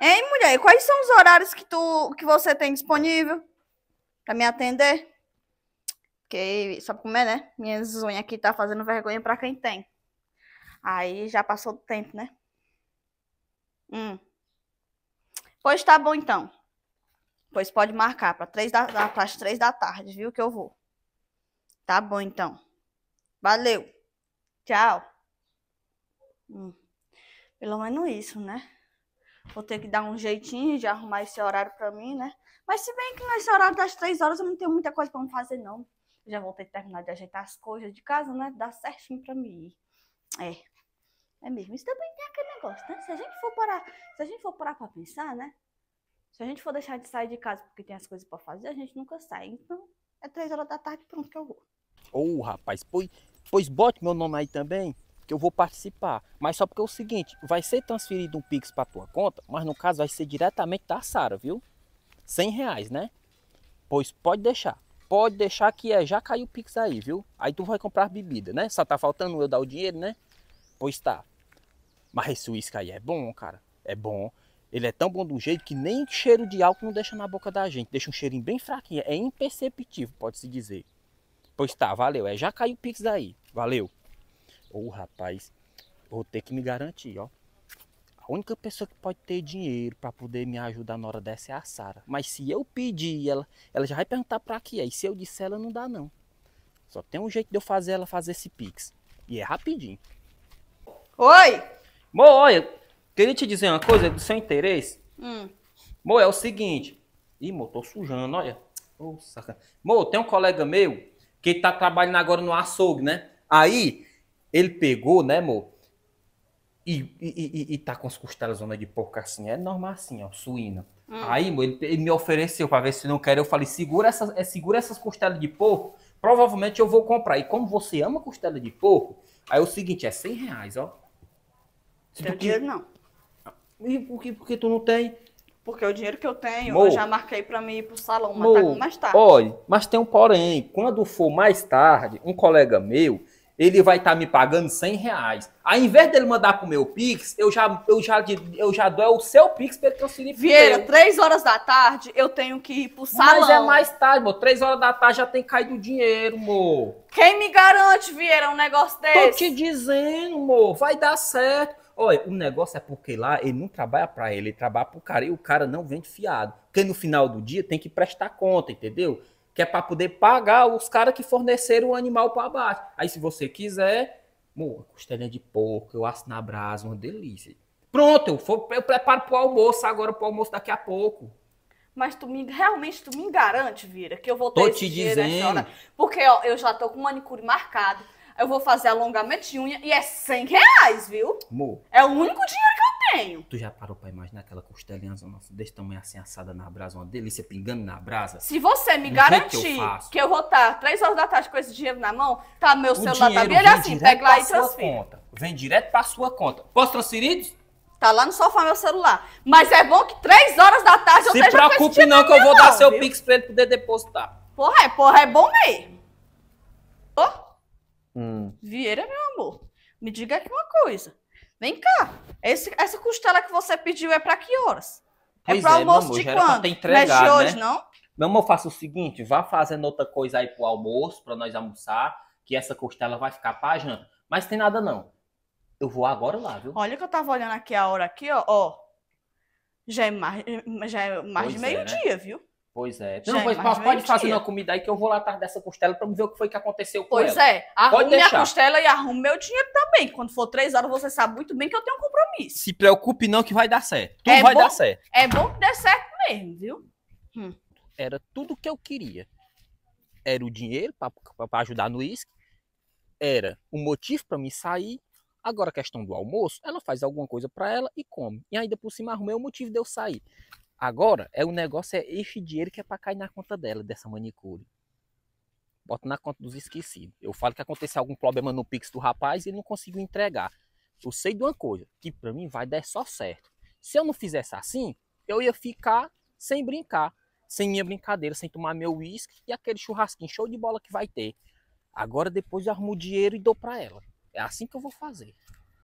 Hein, mulher? Quais são os horários que, tu, que você tem disponível para me atender? Porque sabe pra comer, né? Minhas unhas aqui tá fazendo vergonha para quem tem. Aí já passou do tempo, né? Hum. Pois tá bom então. Pois pode marcar para três da para as três da tarde, viu que eu vou. Tá bom então. Valeu. Tchau. Hum. Pelo menos isso, né? Vou ter que dar um jeitinho de arrumar esse horário pra mim, né? Mas se bem que nesse horário das três horas eu não tenho muita coisa pra me fazer, não. já vou ter que terminar de ajeitar as coisas de casa, né? Dá certinho pra mim ir. É. É mesmo. Isso também tem aquele negócio, né? Se a gente for parar, se a gente for parar pra pensar, né? Se a gente for deixar de sair de casa porque tem as coisas pra fazer, a gente nunca sai. Então, é três horas da tarde, pronto, que eu vou. Ô, oh, rapaz, pois, pois bote meu nome aí também que eu vou participar. Mas só porque é o seguinte, vai ser transferido um Pix para tua conta, mas no caso vai ser diretamente da Sara, viu? 100 reais, né? Pois pode deixar. Pode deixar que é, já caiu o Pix aí, viu? Aí tu vai comprar bebida, né? Só tá faltando eu dar o dinheiro, né? Pois tá. Mas esse uísque aí é bom, cara. É bom. Ele é tão bom do jeito que nem cheiro de álcool não deixa na boca da gente. Deixa um cheirinho bem fraquinho. É imperceptível, pode-se dizer. Pois tá, valeu. É, já caiu o Pix aí. Valeu. Ou oh, rapaz, vou ter que me garantir, ó. A única pessoa que pode ter dinheiro para poder me ajudar na hora dessa é a Sara. Mas se eu pedir, ela, ela já vai perguntar para que é. E se eu disser, ela não dá não. Só tem um jeito de eu fazer ela fazer esse pix. E é rapidinho. Oi! Mo, olha, queria te dizer uma coisa do seu interesse. Hum. Mo, é o seguinte. Ih, motor tô sujando, olha. Ô, oh, saca. Mo, tem um colega meu que tá trabalhando agora no açougue, né? Aí, ele pegou, né, amor? E, e, e, e tá com as costelas zona de porco assim, é normal assim, ó, suína. Hum. Aí, amor, ele, ele, me ofereceu para ver se não quer. Eu falei, segura essas, é, segura essas costelas de porco, provavelmente eu vou comprar. E como você ama costela de porco, aí é o seguinte, é 100 reais, ó. Se Teu dinheiro que... não. E por que, por que tu não tem? Porque o dinheiro que eu tenho, eu já marquei para mim ir pro salão, mas tá mais tarde. Olha, mas tem um porém. Quando for mais tarde, um colega meu ele vai estar tá me pagando 100 reais. Ao invés dele mandar pro meu Pix, eu já, eu já, eu já dou o seu Pix para ele transferir Vieira, meu. três horas da tarde, eu tenho que ir pro salão. Mas é mais tarde, amor. Três horas da tarde já tem caído o dinheiro, amor. Quem me garante, Vieira, um negócio desse? Tô te dizendo, amor. Vai dar certo. Olha, o negócio é porque lá ele não trabalha para ele, ele trabalha pro cara e o cara não vende fiado. Porque no final do dia tem que prestar conta, entendeu? que é para poder pagar os caras que forneceram o animal para abate. Aí, se você quiser, Mô, costelinha de porco, eu assino na brasa, uma delícia. Pronto, eu, for, eu preparo almoço agora, para o almoço daqui a pouco. Mas tu me, realmente tu me garante, Vira, que eu vou ter tô te dizendo. Hora, porque ó, eu já tô com manicure marcado. Eu vou fazer alongamento de unha e é 100 reais, viu? Mô. É o único dinheiro que eu tenho. Tu já parou pra imaginar aquela costelinha nossa, desse tamanho assim assada na brasa, uma delícia pingando na brasa? Se você me garantir é que eu, que eu, vou estar três horas da tarde com esse dinheiro na mão, tá, meu o celular tá bem, é assim, pega lá e transfere. Conta. Vem direto pra sua conta. Posso transferir? Tá lá no sofá meu celular. Mas é bom que três horas da tarde eu Se preocupe não que eu vou não, dar seu viu? pix pra ele poder depositar. Porra, é, porra, é bom mesmo. Oh. Hum. Vieira, meu amor, me diga aqui uma coisa. Vem cá. Esse, essa costela que você pediu é para que horas? É pois é para é, almoço amor, de quando? Entregar, não hoje, né? não? Meu amor, faça o seguinte, vá fazendo outra coisa aí pro almoço, para nós almoçar, que essa costela vai ficar pra janta. Mas tem nada não. Eu vou agora lá, viu? Olha que eu tava olhando aqui a hora aqui, ó. ó. Já é mais, já é mais de meio-dia, é, né? viu? Pois é. Gente, não, pois, pode fazer uma comida aí que eu vou lá atrás dessa costela para ver o que foi que aconteceu com pois ela. Pois é. Arrume a costela e arrume meu dinheiro também. Quando for três horas, você sabe muito bem que eu tenho um compromisso. Se preocupe não que vai dar certo. Tudo é vai bom, dar certo. É bom que dê certo mesmo, viu? Hum. Era tudo que eu queria. Era o dinheiro para ajudar no uísque. Era o motivo para me sair. Agora a questão do almoço, ela faz alguma coisa para ela e come. E ainda por cima arrumei o motivo de eu sair. Agora, é o negócio é este dinheiro que é para cair na conta dela, dessa manicure. Bota na conta dos esquecidos. Eu falo que aconteceu algum problema no Pix do rapaz e ele não conseguiu entregar. Eu sei de uma coisa, que para mim vai dar só certo. Se eu não fizesse assim, eu ia ficar sem brincar, sem minha brincadeira, sem tomar meu uísque e aquele churrasquinho show de bola que vai ter. Agora depois eu arrumo o dinheiro e dou para ela. É assim que eu vou fazer.